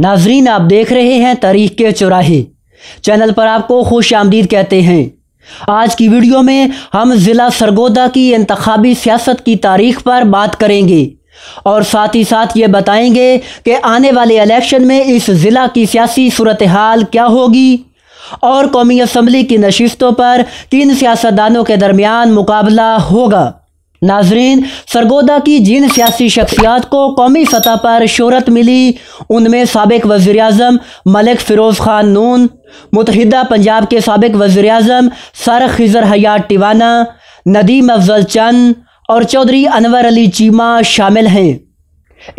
नाजरीन आप देख रहे हैं तारीख के चौराहे चैनल पर आपको खुश आमदीद कहते हैं आज की वीडियो में हम ज़िला सरगोदा की इंतबी सियासत की तारीख पर बात करेंगे और साथ ही साथ ये बताएंगे कि आने वाले इलेक्शन में इस ज़िला की सियासी सूरत हाल क्या होगी और कौमी असम्बली की नशस्तों पर किन सियासतदानों के दरमियान मुकाबला होगा नाजरीन सरगोदा की जिन सियासी शख्सियात को कौमी सतह पर शहरत मिली उनमें सबक वज़ी अजम मलिक फ़िरोज़ ख़ान नून मुतहदा पंजाब के सबक वज़ी अजम सर खिजर हयात टिवाना नदीम अफजल चंद और चौधरी अनवर अली चीमा शामिल हैं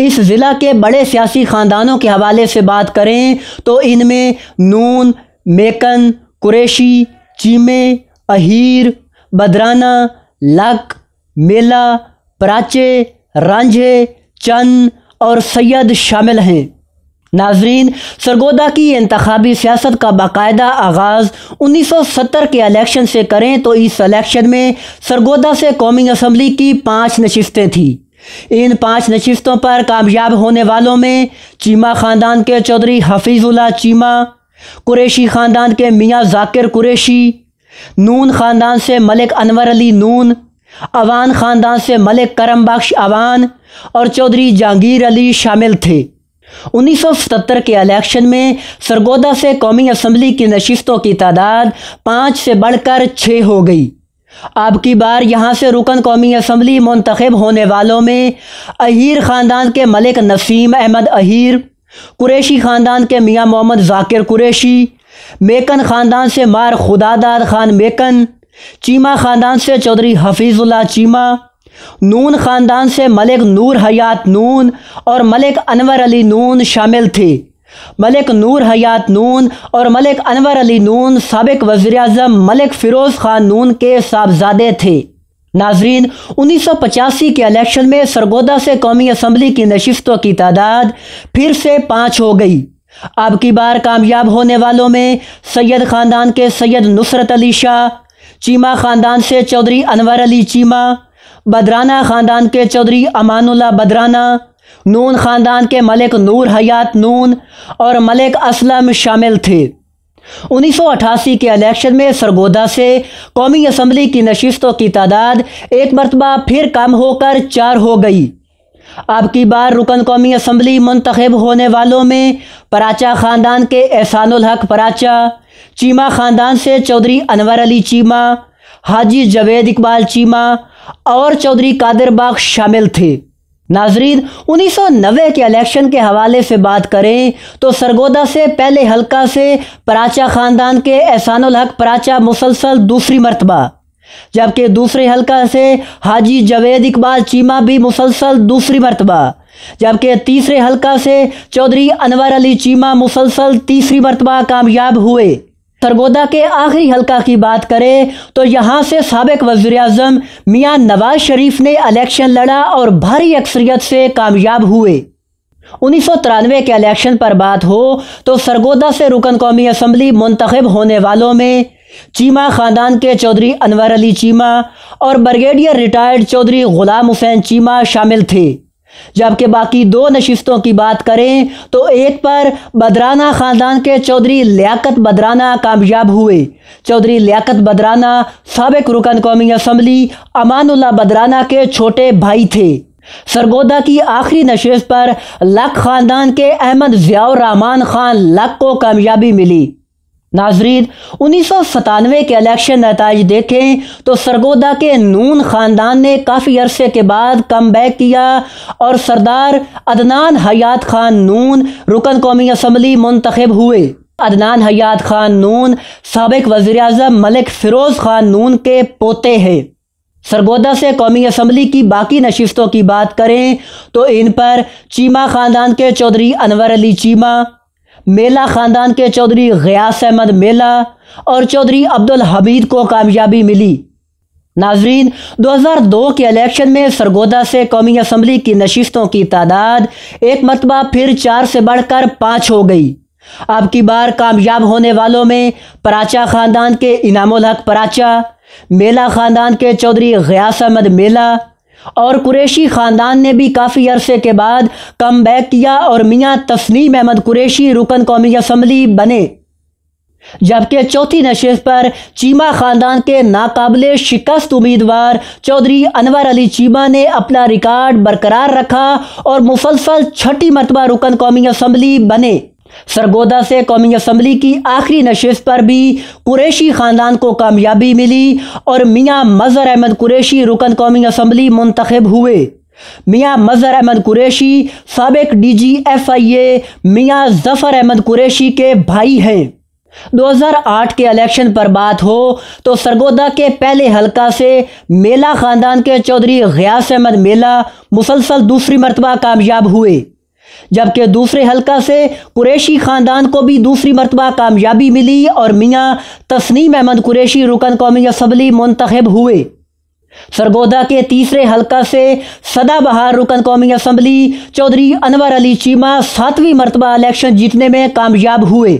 इस ज़िला के बड़े सियासी ख़ानदानों के हवाले से बात करें तो इनमें नून मेकन कुरेशी चीमे अहीर बदराना लक मेला प्राचे रांझे चंद और सैयद शामिल हैं नाजरीन सरगोदा की इंतबी सियासत का बाकायदा आगाज़ 1970 के इलेक्शन से करें तो इस इलेक्शन में सरगोदा से कौमी असम्बली की पाँच नशस्तें थीं इन पांच नशस्तों पर कामयाब होने वालों में चीमा ख़ानदान के चौधरी हफीज़ुल्ला चीमा कुरेशी ख़ानदान के मियाँ जाकिर कुरेशी नून ख़ानदान से मलिक अनवर अली नून अवान ख़ानदान से मलिक करम बख्श अवान और चौधरी जहांगीर अली शामिल थे 1970 के इलेक्शन में सरगोदा से कौमी असम्बली की नशस्तों की तादाद पाँच से बढ़कर छः हो गई आपकी बार यहाँ से रुकन कौमी असम्बली मुंतखब होने वालों में अहीर ख़ानदान के मलिक नसीम अहमद अहीर कुरेशी ख़ानदान के मियाँ मोहम्मद जाकिर कुरेशी मेकन ख़ानदान से मार खुदादाद खान मेकन चीमा ख़ानदान से चौधरी हफीज़ुल्ला चीमा नून ख़ानदान से मलिक नूर हयात नून और मलिक अनवर अली नून शामिल थे मलिक नूर हयात नून और मलिक अनवर अली नून सबक वज़ी अजम मलिक फ़िरोज़ ख़ान नून के साहबजादे थे नाजरीन उन्नीस सौ पचासी के इलेक्शन में सरगोदा से कौमी असम्बली की नशस्तों की तादाद फिर से पाँच हो गई अब की बार कामयाब होने वालों में सैयद ख़ानदान के सैयद नुसरत अली शाह चीमा ख़ानदान से चौधरी अनवर अली चीमा बदराना ख़ानदान के चौधरी अमानुल्ला बदराना नून ख़ानदान के मलिक नूर हयात नून और मलिक असलम शामिल थे 1988 के इलेक्शन में सरगोदा से कौमी असम्बली की नशस्तों की तादाद एक मरतबा फिर कम होकर चार हो गई अब की बार रुकन कौमी असम्बली मंतखब होने वालों में पराचा ख़ानदान के एहसानुल हक पराचा चीमा खानदान से चौधरी अनवर अली चीमा हाजी जवेद इकबाल चीमा और चौधरी कादिर बाग शामिल थे नाजरीन 1990 के इलेक्शन के हवाले से बात करें तो सरगोदा से पहले हलका से पराचा खानदान के एहसानुल हक पराचा मुसलसल दूसरी मरतबा जबकि दूसरे हलका से हाजी जवेद इकबाल चीमा भी मुसलसल दूसरी मरतबा जबकि तीसरे हलका से चौधरी अनवर अली चीमा मुसलसल तीसरी मरतबा कामयाब हुए सरगोदा के आखिरी हलका की बात करें तो यहाँ से सबक वजी अजम मियाँ नवाज शरीफ ने इलेक्शन लड़ा और भारी अक्सरियत से कामयाब हुए उन्नीस सौ तिरानवे के इलेक्शन पर बात हो तो सरगोदा से रुकन कौमी असम्बली मुंतखब होने वालों में चीमा ख़ानदान के चौधरी अनवर अली चीमा और ब्रिगेडियर रिटायर्ड चौधरी ग़ुलाम हुसैन चीमा शामिल थे जबकि बाकी दो नशिस्तों की बात करें तो एक पर बदराना ख़ानदान के चौधरी लियाकत बदराना कामयाब हुए चौधरी लियाकत बदराना सबक रुकन कौमी असम्बली अमानुल्ला बदराना के छोटे भाई थे सरगोदा की आखिरी नशस्त पर लक ख़ानदान के अहमद ज़ियाउर रहमान ख़ान लक को कामयाबी मिली नाजरीन उन्नीस सौ सतानवे के इलेक्शन नतज देखें तो सरगोदा के नून ख़ानदान ने काफ़ी अरसे के बाद कम बैक किया और सरदार अदनान हयात खान नून रुकन कौमी असम्बली मुंतखब हुए अदनान हयात खान नून सबक वजी अजम मलिक फ़िरोज़ खान नून के पोते हैं सरगोदा से कौमी असम्बली की बाकी नशस्तों की बात करें तो इन पर चीमा ख़ानदान के चौधरी अनवर अली चीमा मेला ख़ानदान के चौधरी गयास अहमद मेला और चौधरी अब्दुल हमीद को कामयाबी मिली नाजरीन 2002 के इलेक्शन में सरगोदा से कौमी असम्बली की नशिस्तों की तादाद एक मरतबा फिर चार से बढ़कर पाँच हो गई अब की बार कामयाब होने वालों में पराचा ख़ानदान के इनामुल हक पराचा मेला ख़ानदान के चौधरी गयास अहमद मेला और कुरैशी ख़ानदान ने भी काफ़ी अरसे के बाद कम बैक किया और मियाँ तस्नीम अहमद कुरैशी रुकन कौमी असम्बली बने जबकि चौथी नशस्त पर चीमा ख़ानदान के नाकबले शिकस्त उम्मीदवार चौधरी अनवर अली चीमा ने अपना रिकॉर्ड बरकरार रखा और मुसलसल छठी मरतबा रुकन कौमी असम्बली बने सरगोदा से कौमी असम्बली की आखिरी नशस्त पर भी कुरेशी ख़ानदान को कामयाबी मिली और मियाँ मज़र अहमद कुरेशी रुकन कौमी असम्बली मंतखब हुए मियाँ मज़र अहमद कुरेशी सबक डी जी एफ आई ए मियाँ ज़फ़र अहमद कुरेशी के भाई हैं 2008 के इलेक्शन पर बात हो तो सरगोदा के पहले हलका से मेला ख़ानदान के चौधरी गयास अहमद मेला मुसलसल दूसरी मरतबा कामयाब हुए जबकि दूसरे हलका से कुरेशी ख़ानदान को भी दूसरी मरतबा कामयाबी मिली और मियाँ तस्नीम अहमद कुरेशी रुकन कौमी असम्बली मंतखब हुए सरगोदा के तीसरे हलका से सदाबहार रुकन कौमी असम्बली चौधरी अनवर अली चीमा सातवीं मरतबा इलेक्शन जीतने में कामयाब हुए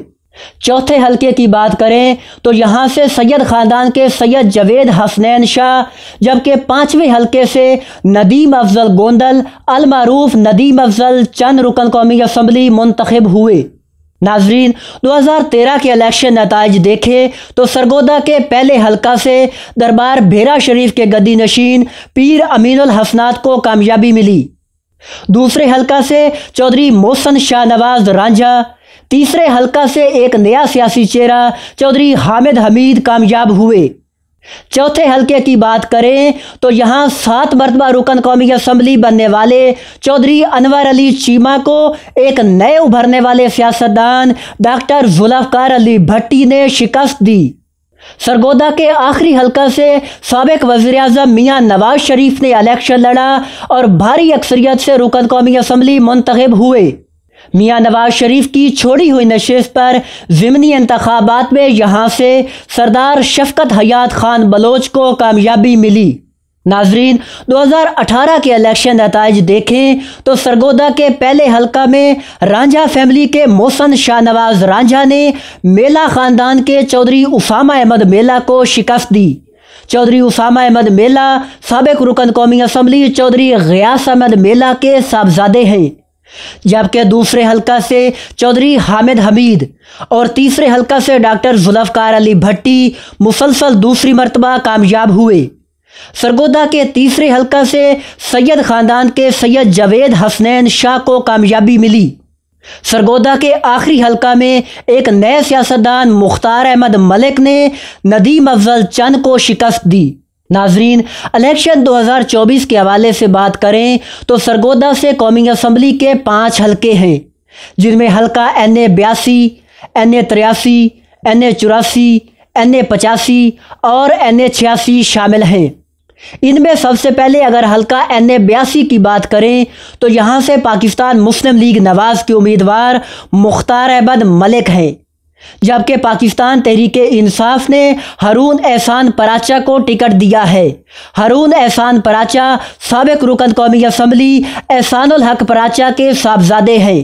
चौथे हलके की बात करें तो यहाँ से सैयद ख़ानदान के सैयद जवेद हसनैन शाह जबकि पांचवें हलके से नदीम अफजल गोंदल अलमारूफ नदीम अफजल चंद रुकन कौमी असम्बली मुंतखब हुए नाजरीन 2013 के इलेक्शन नतज देखे तो सरगोदा के पहले हलका से दरबार भेरा शरीफ के गद्दी नशीन पीर अमीनुल हसनात को कामयाबी मिली दूसरे हलका से चौधरी मोहसन शाह नवाज रांझा तीसरे हलका से एक नया सियासी चेहरा चौधरी हामिद हमीद कामयाब हुए चौथे हलके की बात करें तो यहां सात मरतबा रुकन कौमी असम्बली बनने वाले चौधरी अनवर अली चीमा को एक नए उभरने वाले सियासतदान डॉक्टर जुल्फकार अली भट्टी ने शिकस्त दी सरगोदा के आखिरी हलका से सबक वजी अजम मियाँ नवाज शरीफ ने इलेक्शन लड़ा और भारी अक्सरियत से रुकन कौमी असम्बली मुंतखब हुए मियाँ नवाज शरीफ की छोड़ी हुई नशस्त पर ज़मनी इंतबात में यहाँ से सरदार शफकत हयात खान बलोच को कामयाबी मिली नाजरीन 2018 के इलेक्शन नतज देखें तो सरगोदा के पहले हलका में रांझा फैमिली के मोहसन शाहनवाज रांझा ने मेला ख़ानदान के चौधरी उसामा अहमद मेला को शिकस्त दी चौधरी उसामा अहमद मेला सबक रुकन कौमी असम्बली चौधरी गयास अहमद मेला के साहबजादे हैं जबकि दूसरे हलका से चौधरी हामिद हमीद और तीसरे हलका से डॉक्टर जुल्फकार अली भट्टी मुसलसल दूसरी मरतबा कामयाब हुए सरगोदा के तीसरे हलका से सैयद ख़ानदान के सैयद जावेद हसनैन शाह को कामयाबी मिली सरगोदा के आखिरी हलका में एक नए सियासतदान मुख्तार अहमद मलिक ने नदीम अफजल चंद को शिकस्त दी नाजरीन इलेक्शन 2024 के हवाले से बात करें तो सरगोदा से कौमी असम्बली के पाँच हलके हैं जिनमें हलका एन ए बयासी एन ए तिरासी एन ए चौरासी एन ए पचासी और एन ए छियासी शामिल हैं इनमें सबसे पहले अगर हल्का एन ए बयासी की बात करें तो यहाँ से पाकिस्तान मुस्लिम लीग नवाज के उम्मीदवार मुख्तार अहमद मलिक हैं जबकि पाकिस्तान तहरीक इंसाफ ने हरून एहसान पराचा को टिकट दिया है हरून एहसान पराचा सबक रुकन कौमी असम्बली एहसान हक पराचा के साहबजादे हैं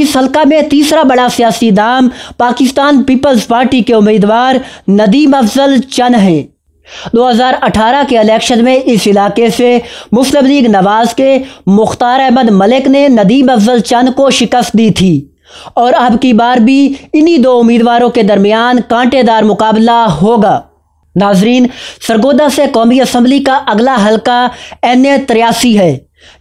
इस हलका में तीसरा बड़ा सियासी दाम पाकिस्तान पीपल्स पार्टी के उम्मीदवार नदीम अफजल चन हैं 2018 के इलेक्शन में इस इलाके से मुस्लिम लीग नवाज के मुख्तार अहमद मलिक ने नदीम अफजल चंद को शिकस्त दी थी और अब की बार भी इन्हीं दो उम्मीदवारों के दरमियान कांटेदार मुकाबला होगा नाजरीन सरगोदा से कौमी असम्बली का अगला हलका एन ए त्रियासी है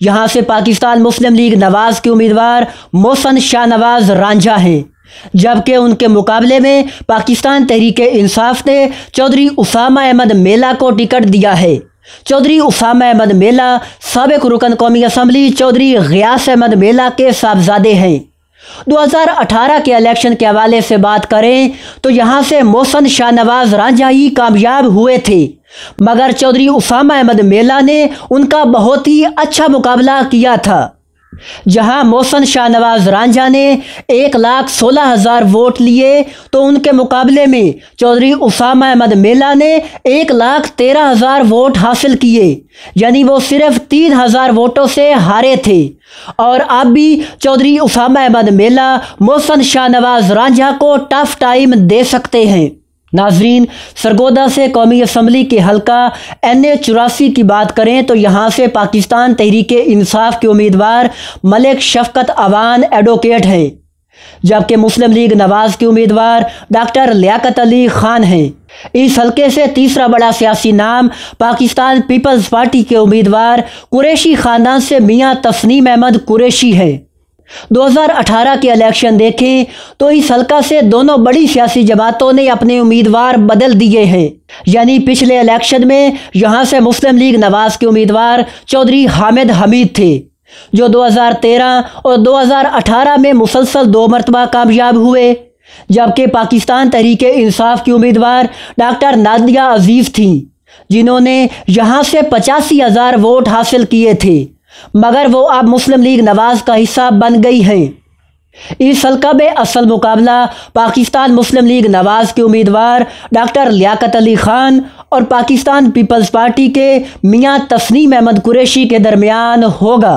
यहाँ से पाकिस्तान मुस्लिम लीग नवाज के उम्मीदवार मोहसन शाह नवाज रांझा हैं जबकि उनके मुकाबले में पाकिस्तान तहरीक इंसाफ ने चौधरी उसामा अहमद मेला को टिकट दिया है चौधरी उसामा अहमद मेला सबक रुकन कौमी असम्बली चौधरी गयास अहमद मेला के साहबजादे हैं 2018 के इलेक्शन के हवाले से बात करें तो यहाँ से मोहसन शाहनवाज रांझा ही कामयाब हुए थे मगर चौधरी उसामा अहमद मेला ने उनका बहुत ही अच्छा मुकाबला किया था जहां मोहसन शाह नवाज रांझा ने एक लाख सोलह हजार वोट लिए तो उनके मुकाबले में चौधरी उसामा अहमद मेला ने एक लाख तेरह हजार वोट हासिल किए यानी वो सिर्फ तीन हजार वोटों से हारे थे और अब भी चौधरी उसामा अहमद मेला मोहसन शाह नवाज रांझा को टफ टाइम दे सकते हैं नाजरीन सरगोदा से कौमी असम्बली के हलका एन ए चौरासी की बात करें तो यहाँ से पाकिस्तान तहरीक इंसाफ के उम्मीदवार मलिक शफकत अवान एडवोकेट हैं जबकि मुस्लिम लीग नवाज के उम्मीदवार डॉक्टर लियाकत अली खान हैं इस हलके से तीसरा बड़ा सियासी नाम पाकिस्तान पीपल्स पार्टी के उम्मीदवार कुरैशी खानदान से मियाँ तस्नीम अहमद कुरैशी है 2018 के इलेक्शन देखें तो इस हलका से दोनों बड़ी सियासी जमातों ने अपने उम्मीदवार बदल दिए हैं यानी पिछले इलेक्शन में यहां से मुस्लिम लीग नवाज के उम्मीदवार चौधरी हामिद हमीद थे जो 2013 और 2018 में मुसलसल दो मरतबा कामयाब हुए जबकि पाकिस्तान तहरीक इंसाफ की उम्मीदवार डॉक्टर नादिया अजीज़ थी जिन्होंने यहाँ से पचासी वोट हासिल किए थे मगर वो अब मुस्लिम लीग नवाज का हिस्सा बन गई हैं इस हलका में असल मुकाबला पाकिस्तान मुस्लिम लीग नवाज के उम्मीदवार डॉक्टर लियाकत अली खान और पाकिस्तान पीपल्स पार्टी के मियाँ तस्नीम अहमद कुरैशी के दरमियान होगा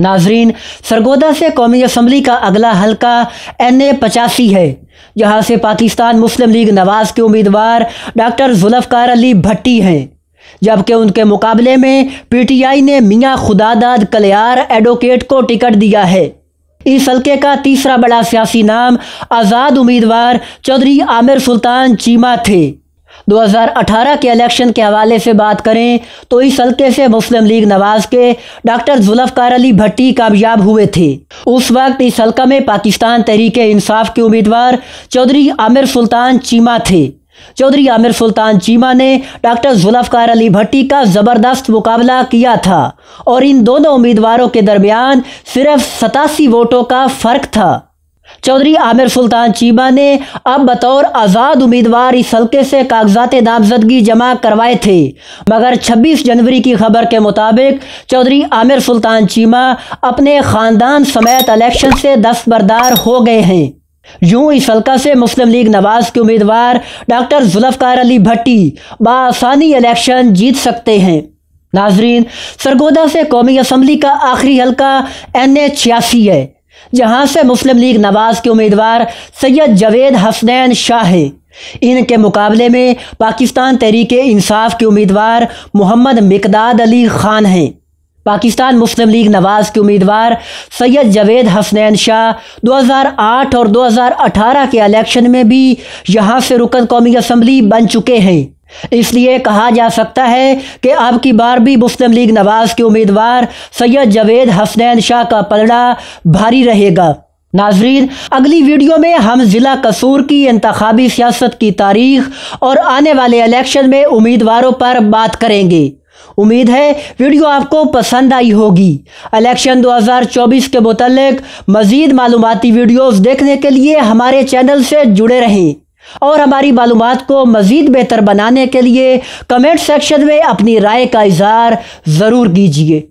नाजरीन सरगोदा से कौमी असम्बली का अगला हलका एन ए पचासी है जहाँ से पाकिस्तान मुस्लिम लीग नवाज के उम्मीदवार डॉक्टर जुल्फकार अली भट्टी हैं जबकि उनके मुकाबले में पीटीआई ने मियां खुदादाद कलियार एडवोकेट को टिकट दिया है इस हल्के का तीसरा बड़ा सियासी नाम आज़ाद उम्मीदवार चौधरी आमिर सुल्तान चीमा थे 2018 के इलेक्शन के हवाले से बात करें तो इस हल्के से मुस्लिम लीग नवाज के डॉक्टर जुल्फकार अली भट्टी कामयाब हुए थे उस वक्त इस हल्का में पाकिस्तान तहरीक इंसाफ के उम्मीदवार चौधरी आमिर सुल्तान चीमा थे चौधरी आमिर सुल्तान चीमा ने डॉक्टर जुल्फकार अली भट्टी का ज़बरदस्त मुकाबला किया था और इन दोनों उम्मीदवारों के दरमियान सिर्फ सतासी वोटों का फ़र्क था चौधरी आमिर सुल्तान चीमा ने अब बतौर आज़ाद उम्मीदवार इस हल्के से कागजात नामजदगी जमा करवाए थे मगर 26 जनवरी की खबर के मुताबिक चौधरी आमिर सुल्तान चीमा अपने ख़ानदान समेत इलेक्शन से दस्तबरदार हो गए हैं यूं इस हल्का से मुस्लिम लीग नवाज के उम्मीदवार डॉक्टर जुल्फकार अली भट्टी बासानी इलेक्शन जीत सकते हैं नाजरीन सरगोदा से कौमी असम्बली का आखिरी हल्का एन ए छियासी है जहां से मुस्लिम लीग नवाज के उम्मीदवार सैयद जवेद हसनैन शाह हैं इनके मुकाबले में पाकिस्तान तहरीक इंसाफ के उम्मीदवार मोहम्मद मिकदाद अली खान हैं पाकिस्तान मुस्लिम लीग नवाज के उम्मीदवार सैयद जवेद हसनैन शाह 2008 और 2018 के इलेक्शन में भी यहाँ से रुकन कौमी असम्बली बन चुके हैं इसलिए कहा जा सकता है कि अब की बार भी मुस्लिम लीग नवाज के उम्मीदवार सैयद जवेद हसनैन शाह का पलड़ा भारी रहेगा नाजरीन अगली वीडियो में हम ज़िला कसूर की इंतबी सियासत की तारीख और आने वाले इलेक्शन में उम्मीदवारों पर बात करेंगे उम्मीद है वीडियो आपको पसंद आई होगी इलेक्शन 2024 के मुतलक मजीद मालूमती वीडियोस देखने के लिए हमारे चैनल से जुड़े रहें और हमारी मालूम को मज़ीद बेहतर बनाने के लिए कमेंट सेक्शन में अपनी राय का इजहार ज़रूर कीजिए